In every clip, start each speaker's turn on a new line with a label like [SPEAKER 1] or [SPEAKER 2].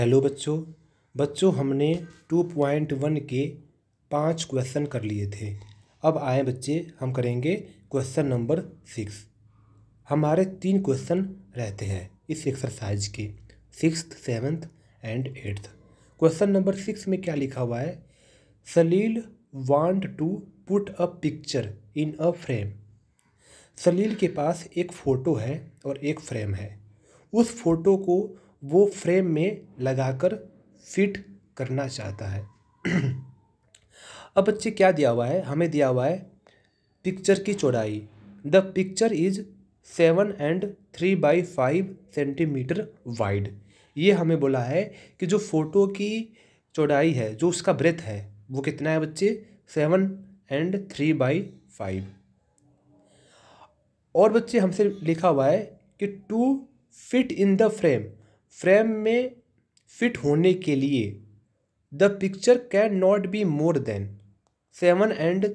[SPEAKER 1] hello बच्चों बच्चों हमने टू पॉइंट वन के पांच क्वेश्चन कर लिए थे अब आए बच्चे हम करेंगे क्वेश्चन नंबर सिक्स हमारे तीन क्वेश्चन रहते हैं इस एक्सरसाइज के six seventh and eighth question number six में क्या लिखा हुआ है Salil want to put a picture in a frame Salil के पास एक फ़ोटो है और एक फ्रेम है उस फोटो को वो फ्रेम में लगाकर फिट करना चाहता है अब बच्चे क्या दिया हुआ है हमें दिया हुआ है पिक्चर की चौड़ाई the picture is seven and three by five centimetre wide ये हमें बोला है कि जो फोटो की चौड़ाई है जो उसका ब्रेथ है वो कितना है बच्चे seven and three by five और बच्चे हमसे लिखा हुआ है कि to fit in the frame frame में फिट होने के लिए the picture can not be more than seven and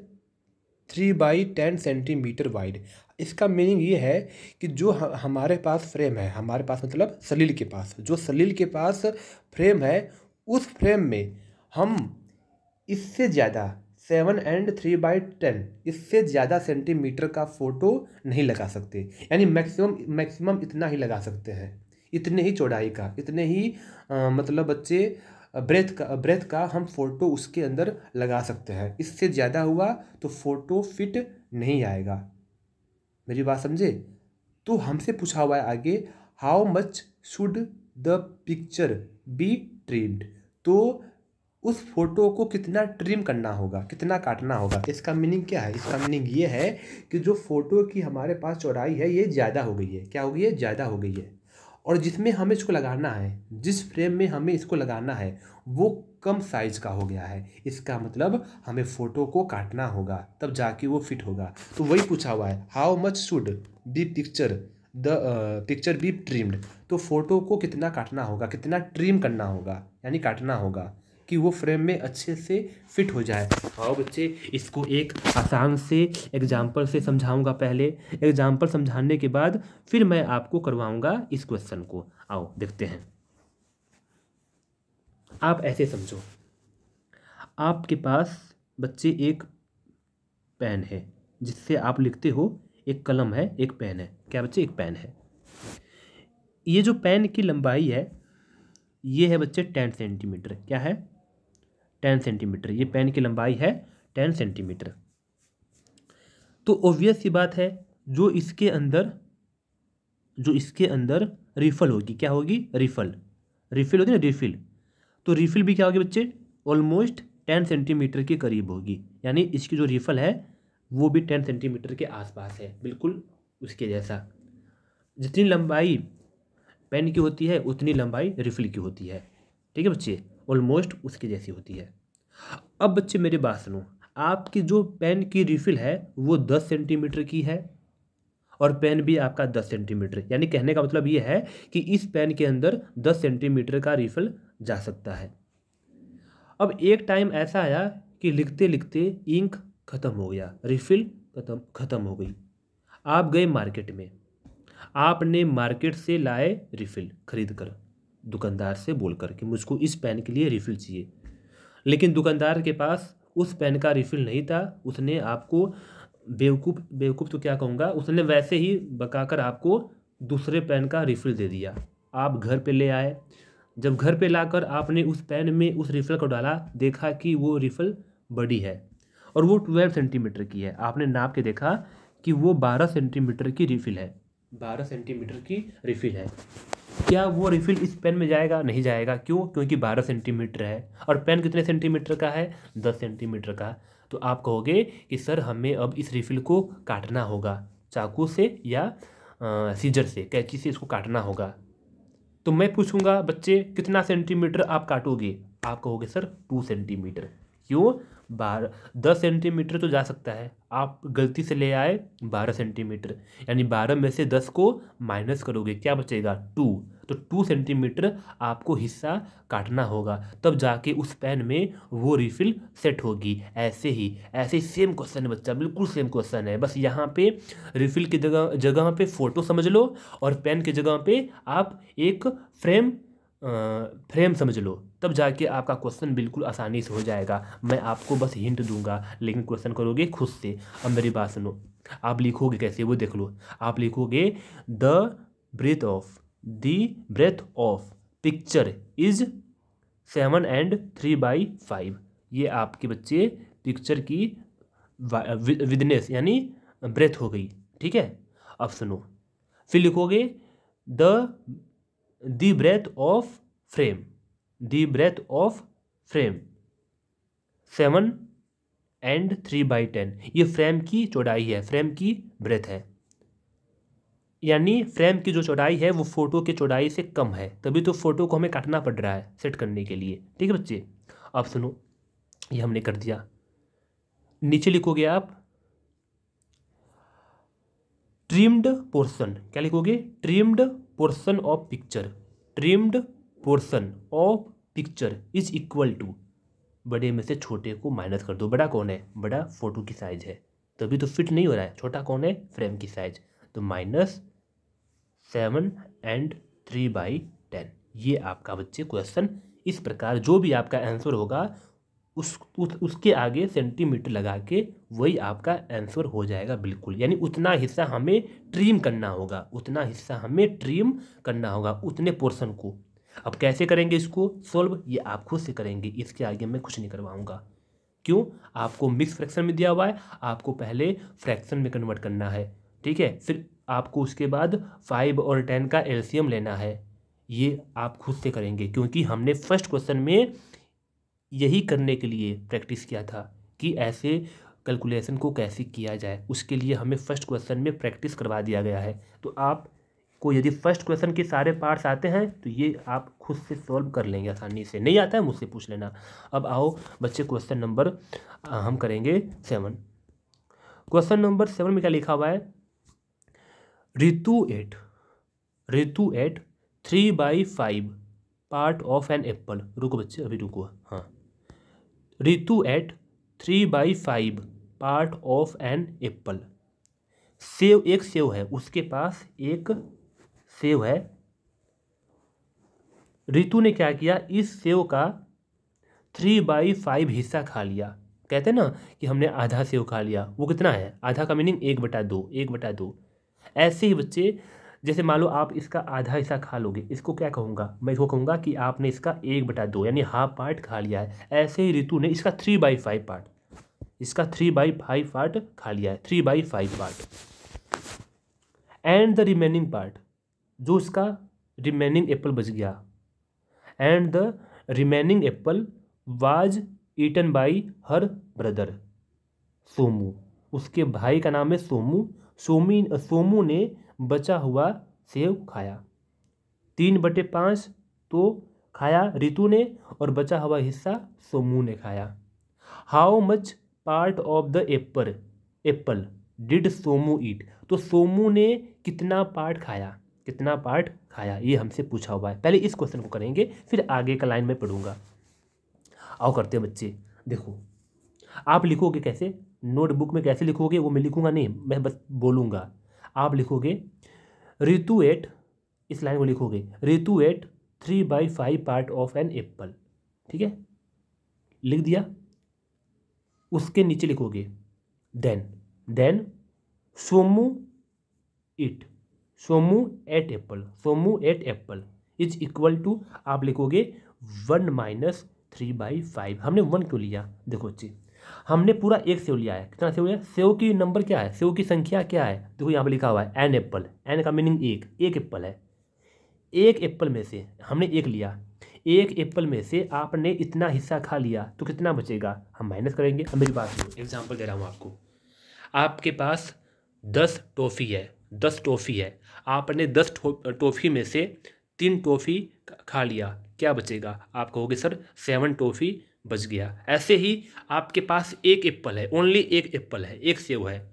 [SPEAKER 1] three by ten centimetre wide इसका मीनिंग ये है कि जो हमारे पास फ्रेम है हमारे पास मतलब सलील के पास जो सलील के पास फ्रेम है उस फ्रेम में हम इससे ज़्यादा seven and three by ten इससे ज़्यादा सेंटीमीटर का फ़ोटो नहीं लगा सकते यानी मैक्सिमम मैक्सिमम इतना ही लगा सकते हैं इतने ही चौड़ाई का इतने ही आ, मतलब बच्चे ब्रेथ का ब्रेथ का हम फोटो उसके अंदर लगा सकते हैं इससे ज़्यादा हुआ तो फोटो फिट नहीं आएगा मेरी बात समझे तो हमसे पूछा हुआ है आगे how much should the picture be trimmed तो उस फोटो को कितना ट्रिम करना होगा कितना काटना होगा इसका मीनिंग क्या है इसका मीनिंग ये है कि जो फोटो की हमारे पास चौड़ाई है ये ज़्यादा हो गई है क्या हो गई है ज़्यादा हो गई है और जिसमें हमें इसको लगाना है जिस फ्रेम में हमें इसको लगाना है वो कम साइज का हो गया है इसका मतलब हमें फ़ोटो को काटना होगा तब जाके वो फिट होगा तो वही पूछा हुआ है how much should be picture the picture be trimmed तो फ़ोटो को कितना काटना होगा कितना ट्रिम करना होगा यानी काटना होगा कि वो फ्रेम में अच्छे से फिट हो जाए आओ हाँ बच्चे इसको एक आसान से एग्जाम्पल से समझाऊंगा पहले एग्जाम्पल
[SPEAKER 2] समझाने के बाद फिर मैं आपको करवाऊंगा इस क्वेश्चन को आओ देखते हैं आप ऐसे समझो आपके पास बच्चे एक पेन है जिससे आप लिखते हो एक कलम है एक पेन है क्या बच्चे एक पेन है ये जो पेन की लंबाई है ये है बच्चे टेन सेंटीमीटर क्या है टेन सेंटीमीटर ये पेन की लंबाई है टेन सेंटीमीटर तो ओबियस सी बात है जो इसके अंदर जो इसके अंदर रिफल होगी क्या होगी रिफल रिफिल होती है ना रिफिल तो रिफिल भी क्या होगी बच्चे ऑलमोस्ट टेन सेंटीमीटर के करीब होगी यानी इसकी जो रिफल है वो भी टेन सेंटीमीटर के आसपास है बिल्कुल उसके जैसा जितनी लंबाई पेन की होती है उतनी लंबाई रिफिल की होती है ठीक है बच्चे ऑलमोस्ट उसकी जैसी होती है अब बच्चे मेरे बात सुनो आपकी जो पेन की रिफिल है वो दस सेंटीमीटर की है और पेन भी आपका दस सेंटीमीटर यानी कहने का मतलब ये है कि इस पेन के अंदर दस सेंटीमीटर का रिफिल जा सकता है अब एक टाइम ऐसा आया कि लिखते लिखते इंक ख़त्म हो गया रिफिल खत्म खत्म हो गई आप गए मार्केट में आपने मार्केट से लाए रिफिल खरीद कर दुकानदार से बोल कर मुझको इस पेन के लिए रिफ़िल चाहिए लेकिन दुकानदार के पास उस पेन का रिफ़िल नहीं था उसने आपको बेवकूफ़ बेवकूफ़ तो क्या कहूँगा उसने वैसे ही बकाकर आपको दूसरे पेन का रिफ़िल दे दिया आप घर पे ले आए जब घर पे लाकर आपने उस पेन में उस रिफ़िल को डाला देखा कि वो रिफ़िल बड़ी है और वो ट्वेल्व सेंटीमीटर की है आपने नाप के देखा कि वो बारह सेंटीमीटर की रिफ़िल है बारह सेंटीमीटर की रिफ़िल है क्या वो रिफिल इस पेन में जाएगा नहीं जाएगा क्यों क्योंकि बारह सेंटीमीटर है और पेन कितने सेंटीमीटर का है दस सेंटीमीटर का तो आप कहोगे कि सर हमें अब इस रिफिल को काटना होगा चाकू से या सीजर से कैची से इसको काटना होगा तो मैं पूछूंगा बच्चे कितना सेंटीमीटर आप काटोगे आप कहोगे सर टू सेंटीमीटर क्यों बारह दस सेंटीमीटर तो जा सकता है आप गलती से ले आए बारह सेंटीमीटर यानी बारह में से दस को माइनस करोगे क्या बचेगा टू तो टू सेंटीमीटर आपको हिस्सा काटना होगा तब जाके उस पेन में वो रिफिल सेट होगी ऐसे ही ऐसे ही सेम क्वेश्चन है बच्चा बिल्कुल सेम क्वेश्चन है बस यहाँ पे रिफिल की जगह जगह पे फ़ोटो समझ लो और पेन की जगह पे आप एक फ्रेम आ, फ्रेम समझ लो तब जाके आपका क्वेश्चन बिल्कुल आसानी से हो जाएगा मैं आपको बस हिंट दूंगा लेकिन क्वेश्चन करोगे खुद से अब मेरी बात सुनो आप लिखोगे कैसे वो देख लो आप लिखोगे the breadth of the breadth of picture is seven and three by five ये आपके बच्चे पिक्चर की विदनेस यानी ब्रेथ हो गई ठीक है अब सुनो फिर लिखोगे the breadth of frame the breadth of frame seven and three by ten ये फ्रेम की चौड़ाई है फ्रेम की ब्रेथ है यानी फ्रेम की जो चौड़ाई है वो फ़ोटो की चौड़ाई से कम है तभी तो फ़ोटो को हमें काटना पड़ रहा है सेट करने के लिए ठीक है बच्चे आप सुनो ये हमने कर दिया नीचे लिखोगे आप ट्रिम्ड पोर्सन क्या लिखोगे trimmed portion of picture trimmed portion of picture is equal to बड़े में से छोटे को माइनस कर दो बड़ा कौन है बड़ा फोटो की साइज़ है तभी तो फिट नहीं हो रहा है छोटा कौन है फ्रेम की साइज तो minus seven and three by ten ये आपका बच्चे क्वेश्चन इस प्रकार जो भी आपका आंसर होगा उस, उस उसके आगे सेंटीमीटर लगा के वही आपका आंसर हो जाएगा बिल्कुल यानी उतना हिस्सा हमें ट्रिम करना होगा उतना हिस्सा हमें ट्रिम करना होगा उतने पोर्शन को अब कैसे करेंगे इसको सोल्व ये आप खुद से करेंगे इसके आगे मैं कुछ नहीं करवाऊंगा क्यों आपको मिक्स फ्रैक्शन में दिया हुआ है आपको पहले फ्रैक्शन में कन्वर्ट करना है ठीक है फिर आपको उसके बाद फाइव और टेन का एल्शियम लेना है ये आप खुद से करेंगे क्योंकि हमने फर्स्ट क्वेश्चन में यही करने के लिए प्रैक्टिस किया था कि ऐसे कैलकुलेशन को कैसे किया जाए उसके लिए हमें फर्स्ट क्वेश्चन में प्रैक्टिस करवा दिया गया है तो आप आपको यदि फर्स्ट क्वेश्चन के सारे पार्ट्स आते हैं तो ये आप खुद से सॉल्व कर लेंगे आसानी से नहीं आता है मुझसे पूछ लेना अब आओ बच्चे क्वेश्चन नंबर हम करेंगे सेवन क्वेश्चन नंबर सेवन में क्या लिखा हुआ है Ritu ate Ritu ate three by five part of an apple रुको बच्चे अभी रुको हाँ Ritu ate three by five part of an apple सेव एक सेव है उसके पास एक सेव है रितु ने क्या किया इस सेव का थ्री बाई फाइव हिस्सा खा लिया कहते हैं ना कि हमने आधा सेव खा लिया वो कितना है आधा का मीनिंग एक बटा दो एक बटा दो ऐसे ही बच्चे जैसे मान लो आप इसका आधा हिस्सा खा लोगे इसको क्या कहूँगा मैं इसको कहूँगा कि आपने इसका एक बटा दो यानी हाफ पार्ट खा लिया है ऐसे ही ऋतु ने इसका थ्री बाई फाइव पार्ट इसका थ्री बाई फाइव पार्ट खा लिया है three by five part and the remaining part जो उसका रिमेनिंग एप्पल बच गया and the remaining apple was eaten by her brother Somu उसके भाई का नाम है सोमू सोमी सोमू ने बचा हुआ सेब खाया तीन बटे पाँच तो खाया रितु ने और बचा हुआ हिस्सा सोमू ने खाया how much part of the apple apple did Somu eat तो सोमू ने कितना पार्ट खाया कितना पार्ट खाया ये हमसे पूछा हुआ है पहले इस क्वेश्चन को करेंगे फिर आगे का लाइन में पढ़ूंगा आओ करते हैं बच्चे देखो आप लिखोगे कैसे नोटबुक में कैसे लिखोगे वो मैं लिखूंगा नहीं मैं बस बोलूंगा आप लिखोगे रितु एट इस लाइन को लिखोगे Ritu ate three by five part of an apple ठीक है लिख दिया उसके नीचे लिखोगे then then Somu eat Somu ate apple Somu ate apple is equal to आप लिखोगे one minus three by five हमने वन क्यों लिया देखो जी हमने पूरा एक सेव लिया है कितना सेव लिया सेव की नंबर क्या है सेव की संख्या क्या है देखो यहाँ पे लिखा हुआ है एन एप्पल एन का मीनिंग एक एक एप्पल है एक एप्पल में से हमने एक लिया एक एप्पल में से आपने इतना हिस्सा खा लिया तो कितना बचेगा हम माइनस करेंगे अब मेरी बात सुनो एग्जाम्पल दे रहा हूँ आपको आपके पास दस टॉफ़ी है दस टॉफ़ी है आपने दस टॉफ़ी में से तीन टॉफ़ी खा लिया क्या बचेगा आप कहोगे सर सेवन टॉफ़ी बच गया ऐसे ही आपके पास एक एप्पल है ओनली एक एप्पल है एक सेव है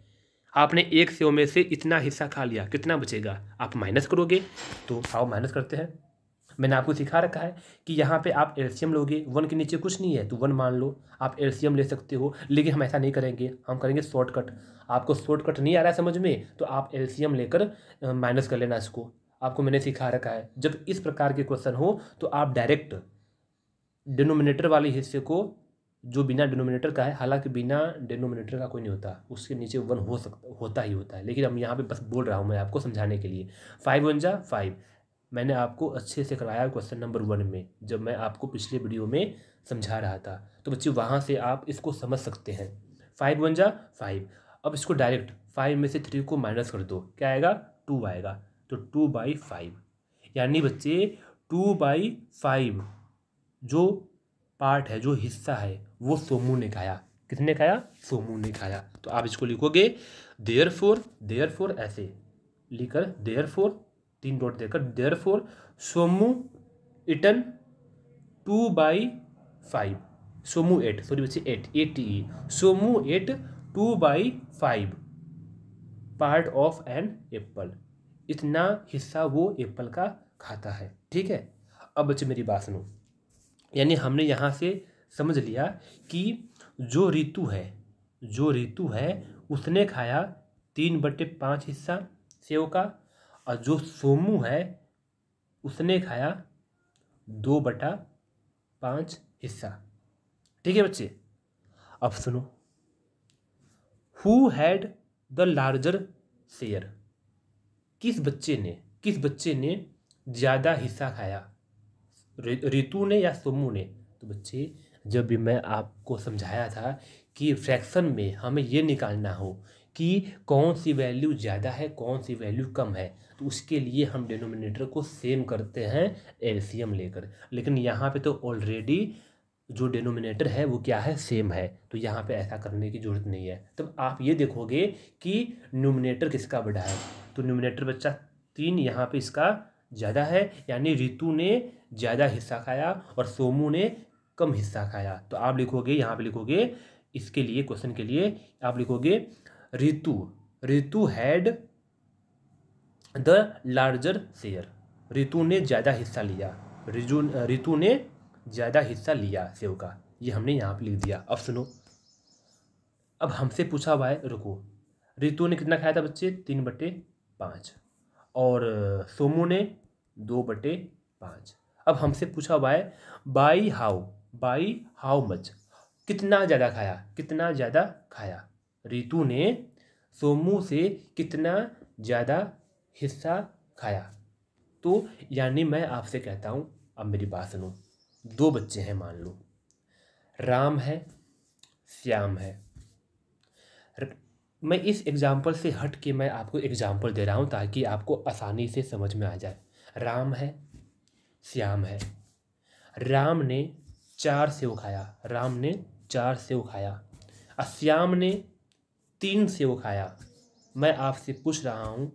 [SPEAKER 2] आपने एक सेव में से इतना हिस्सा खा लिया कितना बचेगा आप माइनस करोगे तो आओ माइनस करते हैं मैंने आपको सिखा रखा है कि यहाँ पे आप एल्शियम लोगे वन के नीचे कुछ नहीं है तो वन मान लो आप एल्शियम ले सकते हो लेकिन हम ऐसा नहीं करेंगे हम करेंगे शॉर्टकट आपको शॉर्टकट नहीं आ रहा है समझ में तो आप एल्शियम लेकर माइनस कर लेना इसको आपको मैंने सिखा रखा है जब इस प्रकार के क्वेश्चन हो तो आप डायरेक्ट डिनोमिनेटर वाले हिस्से को जो बिना डिनोमिनेटर का है हालांकि बिना डिनोमिनेटर का कोई नहीं होता उसके नीचे वन हो सकता होता ही होता है लेकिन हम यहाँ पे बस बोल रहा हूँ मैं आपको समझाने के लिए फाइव वन जा फाइव मैंने आपको अच्छे से कराया क्वेश्चन नंबर वन में जब मैं आपको पिछले वीडियो में समझा रहा था तो बच्चे वहाँ से आप इसको समझ सकते हैं फाइव वन जा फाइव अब इसको डायरेक्ट फाइव में से थ्री को माइनस कर दो क्या आएगा टू आएगा तो टू बाई फाइव यानी बच्चे टू बाई फाइव जो पार्ट है जो हिस्सा है वो सोमू ने खाया किसने खाया सोमू ने खाया तो आप इसको लिखोगे देयर फोर देयर फोर ऐसे लिखकर देयर फोर तीन डॉट देकर therefore Somu eaten two by five Somu ate sorry बच्चे एट एट ई Somu ate two by five part of an apple इतना हिस्सा वो एप्पल का खाता है ठीक है अब बच्चे मेरी बात सुनो यानी हमने यहाँ से समझ लिया कि जो ऋतु है जो ऋतु है उसने खाया तीन बटे पाँच हिस्सा सेव का और जो सोमू है उसने खाया दो बटा पाँच हिस्सा ठीक है बच्चे अब सुनो who had the larger share किस बच्चे ने किस बच्चे ने ज़्यादा हिस्सा खाया रितु ने या सोमू ने तो बच्चे जब भी मैं आपको समझाया था कि फ्रैक्शन में हमें ये निकालना हो कि कौन सी वैल्यू ज़्यादा है कौन सी वैल्यू कम है तो उसके लिए हम डिनोमिनेटर को सेम करते हैं एल लेकर लेकिन यहाँ पे तो ऑलरेडी जो डिनोमिनेटर है वो क्या है सेम है तो यहाँ पे ऐसा करने की ज़रूरत नहीं है तब आप ये देखोगे कि नोमिनेटर किसका बड़ा है तो नोमिनेटर बच्चा तीन यहाँ पे इसका ज़्यादा है यानी रितु ने ज़्यादा हिस्सा खाया और सोमू ने कम हिस्सा खाया तो आप लिखोगे यहाँ पे लिखोगे इसके लिए क्वेश्चन के लिए आप लिखोगे Ritu Ritu had the larger share Ritu ने ज़्यादा हिस्सा लिया रिजु रितु ने ज़्यादा हिस्सा लिया सेव का ये हमने यहाँ पे लिख दिया अब सुनो अब हमसे पूछा हुआ है रुको रितु ने कितना खाया था बच्चे तीन बटे पाँच और सोमू ने दो बटे पाँच अब हमसे पूछा हुआ है by how by how much कितना ज़्यादा खाया कितना ज़्यादा खाया रितु ने सोमू से कितना ज़्यादा हिस्सा खाया तो यानी मैं आपसे कहता हूँ अब मेरी बात सुनो दो बच्चे हैं मान लो राम है श्याम है मैं इस एग्ज़ाम्पल से हट के मैं आपको एग्ज़ाम्पल दे रहा हूँ ताकि आपको आसानी से समझ में आ जाए राम है श्याम है राम ने चार सेव खाया राम ने चार सेव खाया और श्याम ने तीन सेव खाया मैं आपसे पूछ रहा हूँ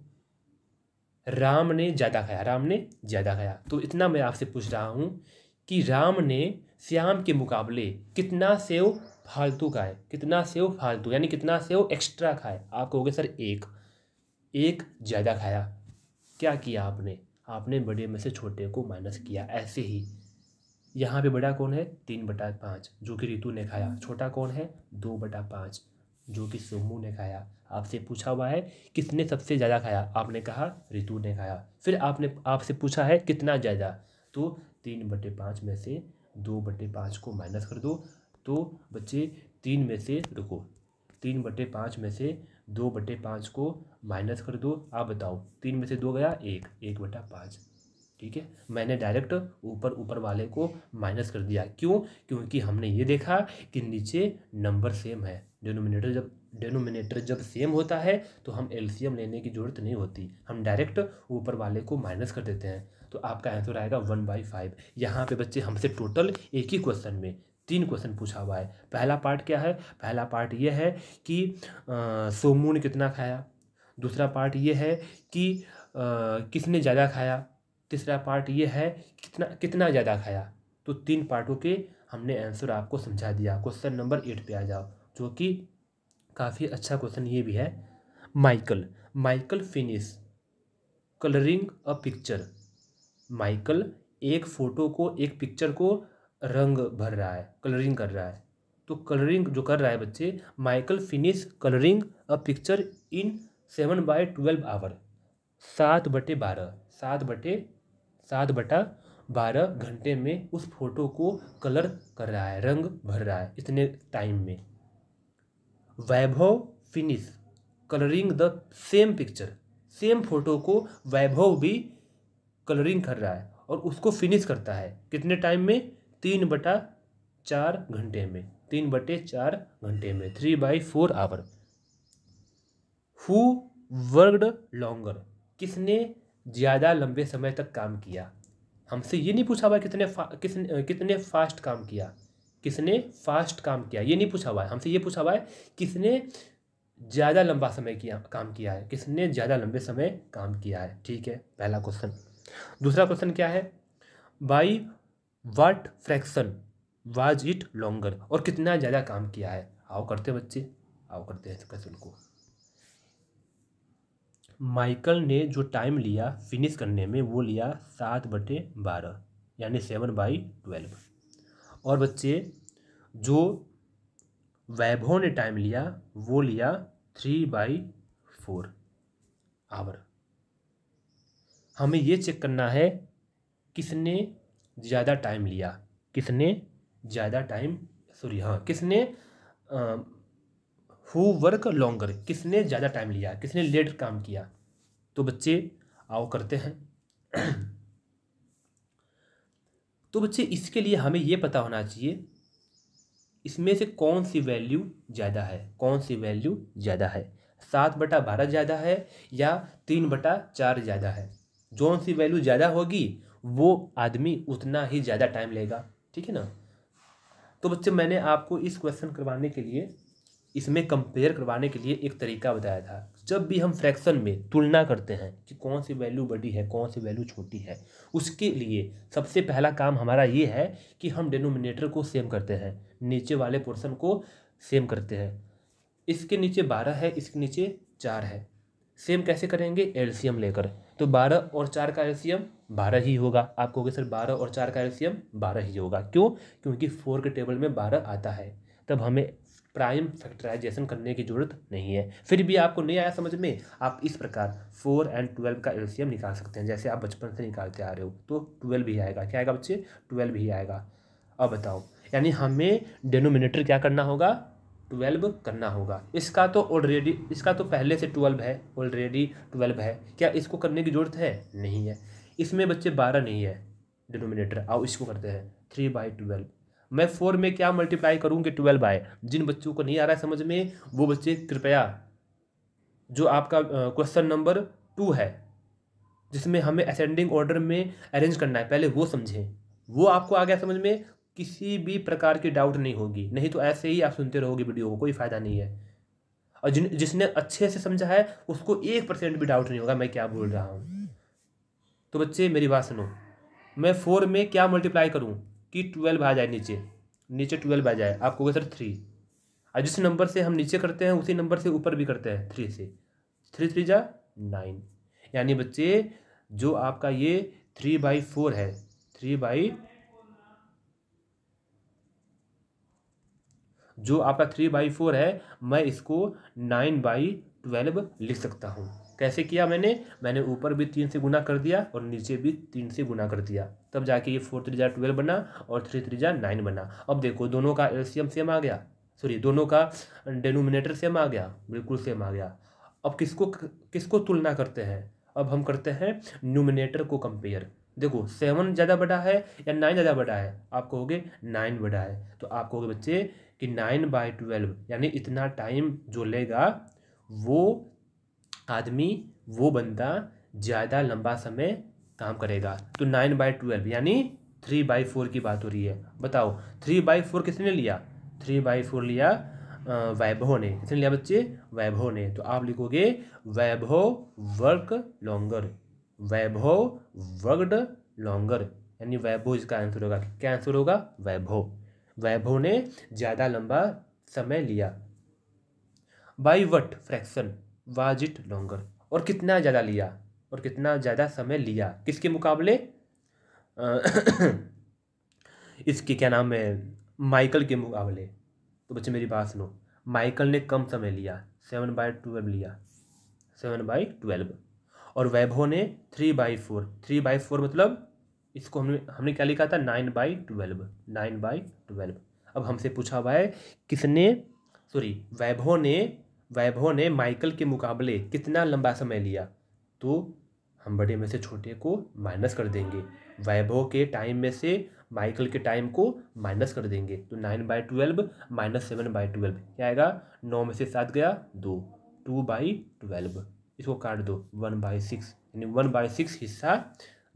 [SPEAKER 2] राम ने ज़्यादा खाया राम ने ज़्यादा खाया तो इतना मैं आपसे पूछ रहा हूँ कि राम ने श्याम के मुकाबले कितना सेव फालतू खाए कितना सेव फालतू यानी कितना सेव एक्स्ट्रा खाए आप कहोगे सर एक एक ज़्यादा खाया क्या किया आपने आपने बड़े में से छोटे को माइनस किया ऐसे ही यहाँ पे बड़ा कौन है तीन बटा पाँच जो कि रितु ने खाया छोटा कौन है दो बटा पाँच जो कि सोमू ने खाया आपसे पूछा हुआ है किसने सबसे ज़्यादा खाया आपने कहा ऋतु ने खाया फिर आपने आपसे पूछा है कितना ज़्यादा तो तीन बटे पाँच में से दो बटे पाँच को माइनस कर दो तो बच्चे तीन में से रुको तीन बटे पाँच में से दो बटे पाँच को माइनस कर दो आप बताओ तीन में से दो गया एक एक बटा पाँच ठीक है मैंने डायरेक्ट ऊपर ऊपर वाले को माइनस कर दिया क्यों क्योंकि हमने ये देखा कि नीचे नंबर सेम है डिनोमिनेटर जब डिनोमिनेटर जब सेम होता है तो हम एलसीएम लेने की ज़रूरत नहीं होती हम डायरेक्ट ऊपर वाले को माइनस कर देते हैं तो आपका आंसर आएगा वन बाई फाइव यहाँ पर बच्चे हमसे टोटल एक ही क्वेश्चन में तीन क्वेश्चन पूछा हुआ है पहला पार्ट क्या है पहला पार्ट ये है कि सोमू ने कितना खाया दूसरा पार्ट ये है कि आ, किसने ज़्यादा खाया तीसरा पार्ट ये है कितना कितना ज़्यादा खाया तो तीन पार्टों के हमने आंसर आपको समझा दिया क्वेश्चन नंबर एट पे आ जाओ जो कि काफ़ी अच्छा क्वेश्चन ये भी है Michael Michael finish colouring a picture Michael एक फ़ोटो को एक पिक्चर को रंग भर रहा है कलरिंग कर रहा है तो कलरिंग जो कर रहा है बच्चे Michael finish colouring a picture in seven by twelve hour सात बटे बारह सात बटे सात बटा बारह घंटे में उस फोटो को कलर कर रहा है रंग भर रहा है इतने टाइम में Vaibhav finish colouring the same picture same photo को वैभव भी कलरिंग कर रहा है और उसको फिनिश करता है कितने टाइम में तीन बटा चार घंटे में तीन बटे चार घंटे में three by four hour who worked longer किसने ज़्यादा लंबे समय तक काम किया हमसे ये नहीं पूछा हुआ कितने फा, किसने कितने फास्ट काम किया किसने फास्ट काम किया ये नहीं पूछा हुआ है हमसे ये पूछा हुआ है किसने ज़्यादा लंबा समय किया काम किया है किसने ज़्यादा लंबे समय काम किया है ठीक है पहला क्वेश्चन दूसरा क्वेश्चन क्या है by what fraction was it longer और कितना ज़्यादा काम किया है आओ करते बच्चे आओ करते हैं इस क्वेश्चन को माइकल ने जो टाइम लिया फिनिश करने में वो लिया सात बटे बारह यानी सेवन बाई ट्वेल्व और बच्चे जो वैभव ने टाइम लिया वो लिया थ्री बाई फोर आवर हमें ये चेक करना है किसने ज़्यादा टाइम लिया किसने ज़्यादा टाइम सॉरी हाँ किसने हु वर्क लॉन्गर किसने ज़्यादा टाइम लिया किसने लेट काम किया तो बच्चे आओ करते हैं तो बच्चे इसके लिए हमें ये पता होना चाहिए इसमें से कौन सी वैल्यू ज़्यादा है कौन सी वैल्यू ज़्यादा है सात बटा बारह ज़्यादा है या तीन बटा चार ज़्यादा है जौन सी वैल्यू ज़्यादा होगी वो आदमी उतना ही ज़्यादा टाइम लेगा ठीक है ना तो बच्चे मैंने आपको इस क्वेश्चन करवाने के लिए इसमें कंपेयर करवाने के लिए एक तरीका बताया था जब भी हम फ्रैक्शन में तुलना करते हैं कि कौन सी वैल्यू बड़ी है कौन सी वैल्यू छोटी है उसके लिए सबसे पहला काम हमारा ये है कि हम डिनोमिनेटर को सेम करते हैं नीचे वाले पोर्सन को सेम करते हैं इसके नीचे बारह है इसके नीचे चार है सेम कैसे करेंगे एल्शियम लेकर तो बारह और चार का एल्शियम बारह ही होगा आप कहोगे सर बारह और चार का एल्शियम बारह ही होगा क्यों क्योंकि फोर के टेबल में बारह आता है तब हमें प्राइम फैक्टराइजेशन करने की जरूरत नहीं है फिर भी आपको नहीं आया समझ में आप इस प्रकार फोर एंड ट्वेल्व का एलसीएम निकाल सकते हैं जैसे आप बचपन से निकालते आ रहे हो तो ट्वेल्व ही आएगा क्या आएगा बच्चे ट्वेल्व ही आएगा अब बताओ यानी हमें डेनोमिनेटर क्या करना होगा ट्वेल्व करना होगा इसका तो ऑलरेडी इसका तो पहले से ट्वेल्व है ऑलरेडी ट्वेल्व है क्या इसको करने की ज़रूरत है नहीं है इसमें बच्चे बारह नहीं है डिनोमिनेटर आओ इसको करते हैं थ्री बाई ट्वेल्व मैं फोर में क्या मल्टीप्लाई करूँगी ट्वेल्व आए जिन बच्चों को नहीं आ रहा है समझ में वो बच्चे कृपया जो आपका क्वेश्चन नंबर टू है जिसमें हमें असेंडिंग ऑर्डर में अरेंज करना है पहले वो समझें वो आपको आ गया समझ में किसी भी प्रकार की डाउट नहीं होगी नहीं तो ऐसे ही आप सुनते रहोगे वीडियो को कोई फ़ायदा नहीं है और जिन जिसने अच्छे से समझा है उसको एक परसेंट भी डाउट नहीं होगा मैं क्या बोल रहा हूँ तो बच्चे मेरी बात सुनो मैं फोर में क्या मल्टीप्लाई करूँ कि ट्वेल्व आ जाए नीचे नीचे ट्वेल्व आ जाए आपको सर थ्री और जिस नंबर से हम नीचे करते हैं उसी नंबर से ऊपर भी करते हैं थ्री से थ्री थ्री जा नाइन यानी बच्चे जो आपका ये थ्री बाई फोर है थ्री बाई जो आपका थ्री बाई फोर है मैं इसको नाइन बाई ट्वेल्व लिख सकता हूँ कैसे किया मैंने मैंने ऊपर भी तीन से गुना कर दिया और नीचे भी तीन से गुना कर दिया तब जाके ये फोर थ्री जा ट्वेल्व बना और थ्री थ्री जा नाइन बना अब देखो दोनों का एलसीएम सेम आ गया सॉरी दोनों का डेनोमिनेटर सेम आ गया बिल्कुल सेम आ गया अब किसको किसको तुलना करते हैं अब हम करते हैं न्यूमिनेटर को कंपेयर देखो सेवन ज़्यादा बड़ा है या नाइन ज़्यादा बड़ा है आप कहोगे नाइन बड़ा है तो आप कहोगे बच्चे कि नाइन बाई ट्वेल्व यानी इतना टाइम जो लेगा वो आदमी वो बंदा ज़्यादा लंबा समय काम करेगा तो नाइन बाई ट्वेल्व यानी थ्री बाई फोर की बात हो रही है बताओ थ्री बाई फोर किसने लिया थ्री बाई फोर लिया वैभव ने किसने लिया बच्चे वैभव ने तो आप लिखोगे Vaibhav work longer Vaibhav worked longer यानी वैभव इसका आंसर होगा क्या आंसर होगा वैभव वैभव ने ज़्यादा लंबा समय लिया by what fraction was it longer और कितना ज़्यादा लिया और कितना ज़्यादा समय लिया किसके मुकाबले इसके क्या नाम है माइकल के मुकाबले तो बच्चे मेरी बात सुनो माइकल ने कम समय लिया सेवन बाई ट्वेल्व लिया सेवन बाई ट्वेल्व और वैभव ने three by four three by four मतलब इसको हमने हमने क्या लिखा था nine by twelve nine by twelve अब हमसे पूछा हुआ है किसने सॉरी वैभव ने वैभव ने माइकल के मुकाबले कितना लंबा समय लिया तो हम बड़े में से छोटे को माइनस कर देंगे वैभव के टाइम में से माइकल के टाइम को माइनस कर देंगे तो nine by twelve minus seven by twelve क्या आएगा नौ में से सात गया दो टू बाई ट्वेल्व इसको काट दो वन बाई सिक्स यानी वन बाई सिक्स हिस्सा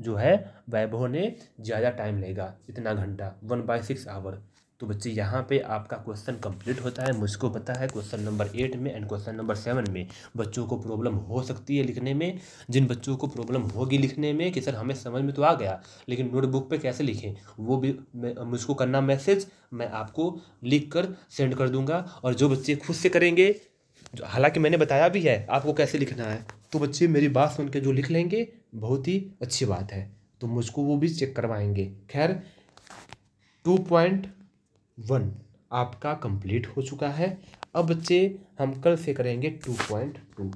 [SPEAKER 2] जो है वैभव ने ज़्यादा टाइम लेगा इतना घंटा वन बाई सिक्स आवर तो बच्चे यहाँ पे आपका क्वेश्चन कंप्लीट होता है मुझको पता है क्वेश्चन नंबर एट में एंड क्वेश्चन नंबर सेवन में बच्चों को प्रॉब्लम हो सकती है लिखने में जिन बच्चों को प्रॉब्लम होगी लिखने में कि सर हमें समझ में तो आ गया लेकिन नोटबुक पे कैसे लिखें वो भी मुझको करना मैसेज मैं आपको लिख कर सेंड कर दूँगा और जो बच्चे खुद से करेंगे
[SPEAKER 1] हालांकि मैंने बताया भी है आपको कैसे लिखना है तो बच्चे मेरी बात सुन के जो लिख लेंगे बहुत ही अच्छी बात है तो मुझको वो भी चेक करवाएंगे खैर टू पॉइंट वन आपका कंप्लीट हो चुका है अब बच्चे हम कल से करेंगे टू पॉइंट
[SPEAKER 2] टू